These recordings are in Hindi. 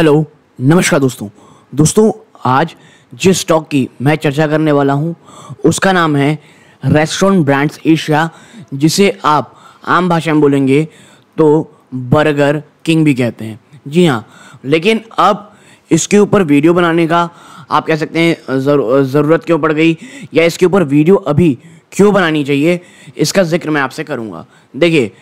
हेलो नमस्कार दोस्तों दोस्तों आज जिस स्टॉक की मैं चर्चा करने वाला हूँ उसका नाम है रेस्टोरेंट ब्रांड्स एशिया जिसे आप आम भाषा में बोलेंगे तो बर्गर किंग भी कहते हैं जी हाँ लेकिन अब इसके ऊपर वीडियो बनाने का आप कह सकते हैं ज़रूरत क्यों पड़ गई या इसके ऊपर वीडियो अभी क्यों बनानी चाहिए इसका जिक्र मैं आपसे करूँगा देखिए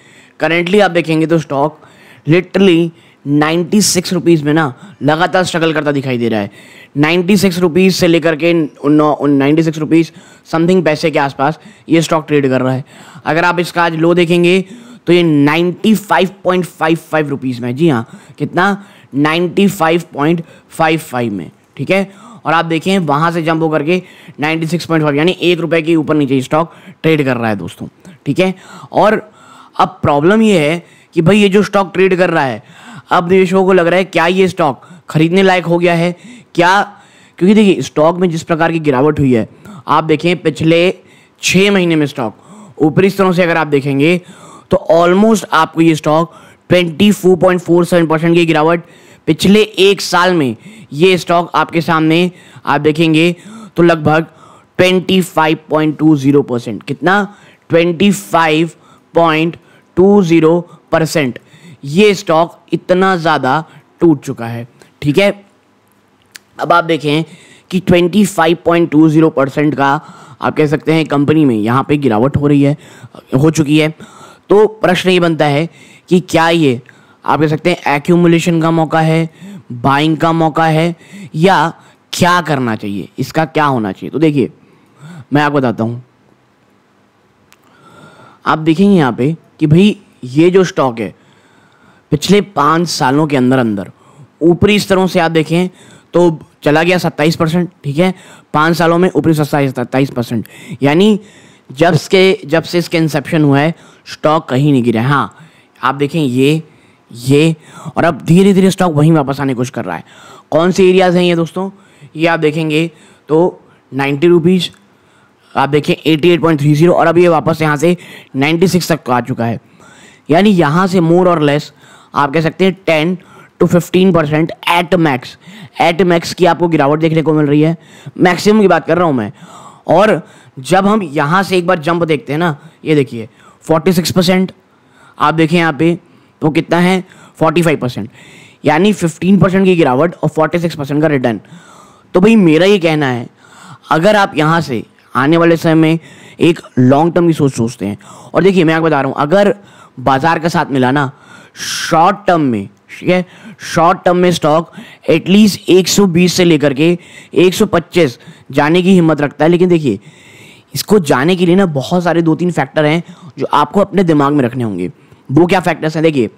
करेंटली आप देखेंगे तो stock literally ninety six rupees में ना लगातार स्ट्रगल करता दिखाई दे रहा है नाइन्टी सिक्स रुपीज़ से लेकर के नाइन्टी सिक्स रुपीज़ समथिंग पैसे के आसपास ये स्टॉक ट्रेड कर रहा है अगर आप इसका आज लो देखेंगे तो ये ninety five point five five rupees में जी हाँ कितना ninety five point five five में ठीक है और आप देखें वहाँ से जंप होकर के नाइन्टी सिक्स पॉइंट फाइव यानी एक रुपये के ऊपर नीचे स्टॉक ट्रेड कर रहा है दोस्तों ठीक है और अब प्रॉब्लम ये है कि भाई ये जो स्टॉक ट्रेड कर रहा है अब निवेशकों को लग रहा है क्या ये स्टॉक खरीदने लायक हो गया है क्या क्योंकि देखिए स्टॉक में जिस प्रकार की गिरावट हुई है आप देखें पिछले छः महीने में स्टॉक ऊपरी स्तरों से अगर आप देखेंगे तो ऑलमोस्ट आपको ये stock twenty four point four seven percent की गिरावट पिछले एक साल में ये स्टॉक आपके सामने आप देखेंगे तो लगभग twenty five point two zero percent कितना twenty five point two zero percent ये स्टॉक इतना ज़्यादा टूट चुका है ठीक है अब आप देखें कि 25.20 परसेंट का आप कह सकते हैं कंपनी में यहाँ पे गिरावट हो रही है हो चुकी है तो प्रश्न ये बनता है कि क्या ये आप कह सकते हैं एक्यूमुलेशन का मौका है बाइंग का मौका है या क्या करना चाहिए इसका क्या होना चाहिए तो देखिए मैं आपको बताता हूँ आप देखेंगे यहाँ पे कि भाई ये जो स्टॉक है पिछले पाँच सालों के अंदर अंदर ऊपरी स्तरों से आप देखें तो चला गया सत्ताईस परसेंट ठीक है पाँच सालों में ऊपरी सत्ताईस सत्ताईस परसेंट यानी जब इसके जब से इसके इंसेप्शन हुआ है स्टॉक कहीं नहीं गिरा हाँ आप देखें ये ये और अब धीरे धीरे स्टॉक वहीं वापस आने की कोशिश कर रहा है कौन से एरियाज़ हैं ये दोस्तों ये आप देखेंगे तो नाइन्टी रुपीज़ आप देखें eighty eight point three zero और अब ये वापस यहाँ से नाइन्टी सिक्स तक आ चुका है यानी यहाँ से मोर और लेस आप कह सकते हैं ten to fifteen percent at max at max की आपको गिरावट देखने को मिल रही है मैक्सिमम की बात कर रहा हूँ मैं और जब हम यहाँ से एक बार जंप देखते हैं ना ये देखिए फोर्टी सिक्स परसेंट आप देखें यहाँ पे तो कितना है फोर्टी फाइव परसेंट यानी फिफ्टीन परसेंट की गिरावट और फोर्टी सिक्स परसेंट का रिटर्न तो भाई मेरा ये कहना है अगर आप यहाँ से आने वाले समय में एक लॉन्ग टर्म की सोच सोचते हैं और देखिए मैं आपको बता रहा हूँ अगर बाज़ार का साथ मिला ना शॉर्ट टर्म में ठीक है शॉर्ट टर्म में स्टॉक एटलीस्ट 120 से लेकर के 125 जाने की हिम्मत रखता है लेकिन देखिए इसको जाने के लिए ना बहुत सारे दो तीन फैक्टर हैं जो आपको अपने दिमाग में रखने होंगे वो क्या फैक्टर्स हैं देखिए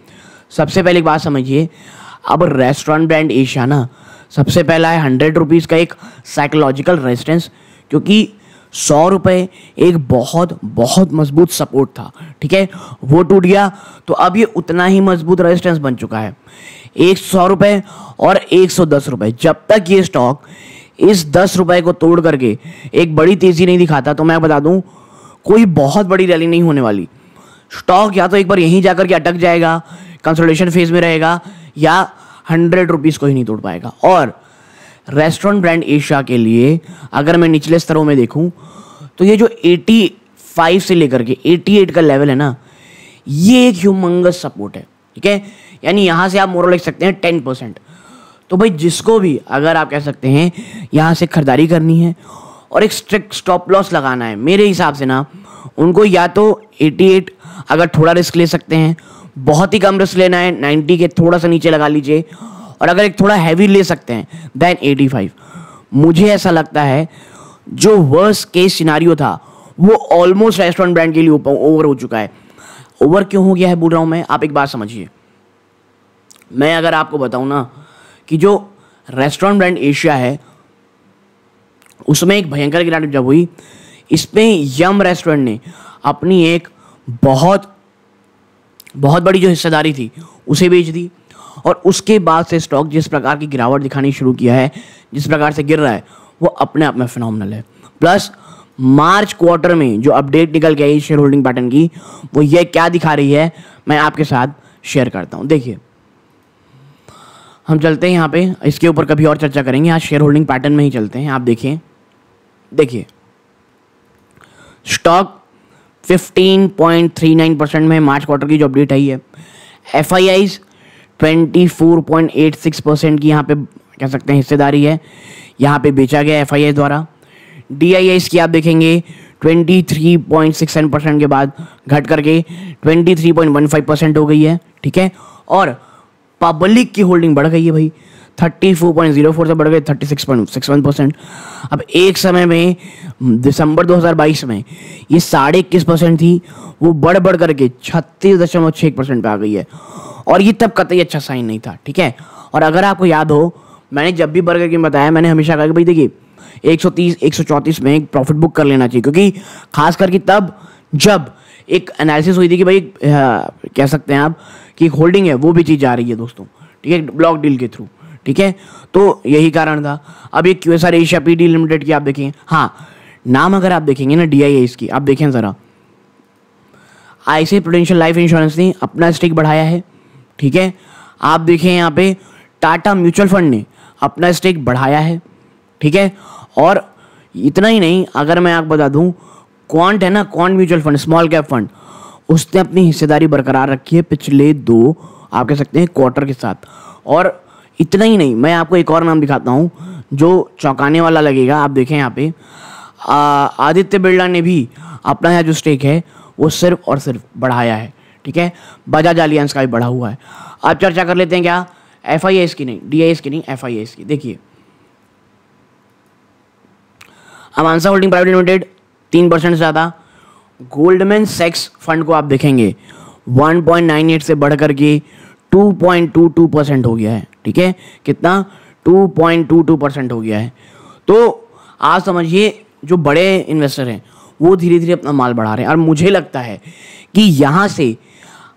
सबसे पहले एक बात समझिए अब रेस्टोरेंट ब्रांड एशिया ना सबसे पहला है हंड्रेड रुपीज़ का एक साइकोलॉजिकल रेजिस्टेंस क्योंकि सौ रुपये एक बहुत बहुत मजबूत सपोर्ट था ठीक है वो टूट गया तो अब ये उतना ही मजबूत रेजिस्टेंस बन चुका है एक सौ रुपये और एक सौ दस रुपये जब तक ये स्टॉक इस दस रुपये को तोड़ करके एक बड़ी तेज़ी नहीं दिखाता तो मैं बता दूं कोई बहुत बड़ी रैली नहीं होने वाली स्टॉक या तो एक बार यहीं जाकर के अटक जाएगा कंसोलिडेशन फेज में रहेगा या हंड्रेड रुपीज़ को ही नहीं तोड़ पाएगा और रेस्टोरेंट ब्रांड एशिया के लिए अगर मैं निचले स्तरों में देखूं तो ये जो 85 से लेकर के 88 का लेवल है ना ये एक ह्यूमंगस सपोर्ट है ठीक है यानी यहाँ से आप मोरल लिख सकते हैं टेन परसेंट तो भाई जिसको भी अगर आप कह सकते हैं यहाँ से खरीदारी करनी है और एक स्ट्रिक्ट स्टॉप लॉस लगाना है मेरे हिसाब से ना उनको या तो 88 अगर थोड़ा रिस्क ले सकते हैं बहुत ही कम रिस्क लेना है 90 के थोड़ा सा नीचे लगा लीजिए और अगर एक थोड़ा हैवी ले सकते हैं देन 85 मुझे ऐसा लगता है जो वर्स केस सिनारियो था वो ऑलमोस्ट रेस्टोरेंट ब्रांड के लिए ओवर हो चुका है ओवर क्यों हो गया है बोल रहा हूँ मैं आप एक बात समझिए मैं अगर आपको बताऊँ ना कि जो रेस्टोरेंट ब्रांड एशिया है उसमें एक भयंकर गिरावट जब हुई इसमें यम रेस्टोरेंट ने अपनी एक बहुत बहुत बड़ी जो हिस्सेदारी थी उसे बेच दी और उसके बाद से स्टॉक जिस प्रकार की गिरावट दिखानी शुरू किया है जिस प्रकार से गिर रहा है वो अपने आप में फिनल है प्लस मार्च क्वार्टर में जो अपडेट निकल के आई शेयर होल्डिंग पैटर्न की वो ये क्या दिखा रही है मैं आपके साथ शेयर करता हूँ देखिए हम चलते हैं यहाँ पे इसके ऊपर कभी और चर्चा करेंगे आज शेयर होल्डिंग पैटर्न में ही चलते हैं आप देखिए देखिए स्टॉक 15.39 परसेंट में मार्च क्वार्टर की जो अपडेट आई है एफ आई आईज 24.86 परसेंट की यहाँ पे कह सकते हैं हिस्सेदारी है यहाँ पे बेचा गया एफ द्वारा डी की आप देखेंगे 23.67 परसेंट के बाद घट करके 23.15 परसेंट हो गई है ठीक है और पब्लिक की होल्डिंग बढ़ गई है भाई 34.04 से बढ़ गए 36.61 परसेंट अब एक समय में दिसंबर 2022 में ये साढ़े इक्कीस परसेंट थी वो बढ़ बढ़ करके छत्तीस दशमलव छः परसेंट पर आ गई है और ये तब कतई अच्छा साइन नहीं था ठीक है और अगर आपको याद हो मैंने जब भी बर्गर किंग बताया मैंने हमेशा कहा कि भाई देखिए 130 134 में एक प्रॉफिट बुक कर लेना चाहिए क्योंकि खास करके तब जब एक एनालिसिस हुई थी कि भाई कह सकते हैं आप कि होल्डिंग है वो भी चीज़ जा रही है दोस्तों ठीक है ब्लॉक डील के थ्रू ठीक है तो यही कारण था अब एक Q S R Asia P D Limited की आप देखें हाँ नाम अगर आप देखेंगे ना डी आई की आप देखें ज़रा I C Prudential Life Insurance ने अपना स्टेक बढ़ाया है ठीक है आप देखें यहाँ पे टाटा म्यूचुअल फंड ने अपना स्टेक बढ़ाया है ठीक है और इतना ही नहीं अगर मैं आपको बता दूं क्वांट है ना Quant Mutual Fund Small Cap Fund उसने अपनी हिस्सेदारी बरकरार रखी है पिछले दो आप कह सकते हैं क्वार्टर के साथ और इतना ही नहीं मैं आपको एक और नाम दिखाता हूँ जो चौंकाने वाला लगेगा आप देखें यहाँ पे आदित्य बिरला ने भी अपना यहाँ जो स्टेक है वो सिर्फ और सिर्फ बढ़ाया है ठीक है बजाज अलियांस का भी बढ़ा हुआ है आप चर्चा कर लेते हैं क्या एफ आई एस की नहीं डी आई एस की नहीं एफ आई एस की देखिए अमानसा होल्डिंग प्राइवेट लिमिटेड तीन परसेंट से ज़्यादा गोल्डमैन सेक्स फंड को आप देखेंगे 1.98 से बढ़ कर के 2.22 परसेंट हो गया है ठीक है कितना 2.22 परसेंट हो गया है तो आप समझिए जो बड़े इन्वेस्टर हैं वो धीरे धीरे अपना माल बढ़ा रहे हैं और मुझे लगता है कि यहाँ से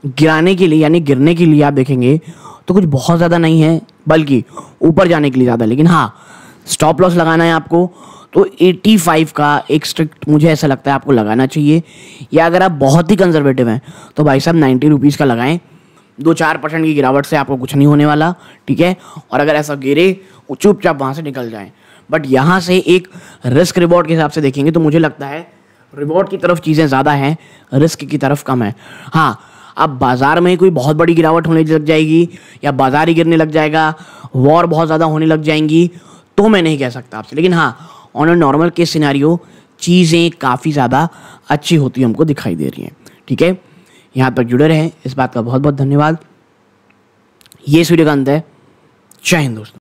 गिराने के लिए यानी गिरने के लिए आप देखेंगे तो कुछ बहुत ज़्यादा नहीं है बल्कि ऊपर जाने के लिए ज़्यादा लेकिन हाँ स्टॉप लॉस लगाना है आपको तो 85 का एक स्ट्रिक्ट मुझे ऐसा लगता है आपको लगाना चाहिए या अगर आप बहुत ही कंजर्वेटिव हैं तो भाई साहब नाइन्टी रुपीज़ का लगाएं दो चार परसेंट की गिरावट से आपको कुछ नहीं होने वाला ठीक है और अगर ऐसा गिरे वो चुपचाप वहाँ से निकल जाएँ बट यहाँ से एक रिस्क रिवॉर्ड के हिसाब से देखेंगे तो मुझे लगता है रिवॉर्ड की तरफ चीज़ें ज़्यादा हैं रिस्क की तरफ कम है हाँ अब बाज़ार में ही कोई बहुत बड़ी गिरावट होने लग जाएगी या बाज़ार ही गिरने लग जाएगा वॉर बहुत ज़्यादा होने लग जाएंगी तो मैं नहीं कह सकता आपसे लेकिन हाँ on a normal case scenario चीज़ें काफ़ी ज़्यादा अच्छी होती हमको दिखाई दे रही हैं ठीक है यहाँ तक जुड़े रहें इस बात का बहुत बहुत धन्यवाद ये सूर्यकांत है जय हिंद दोस्तों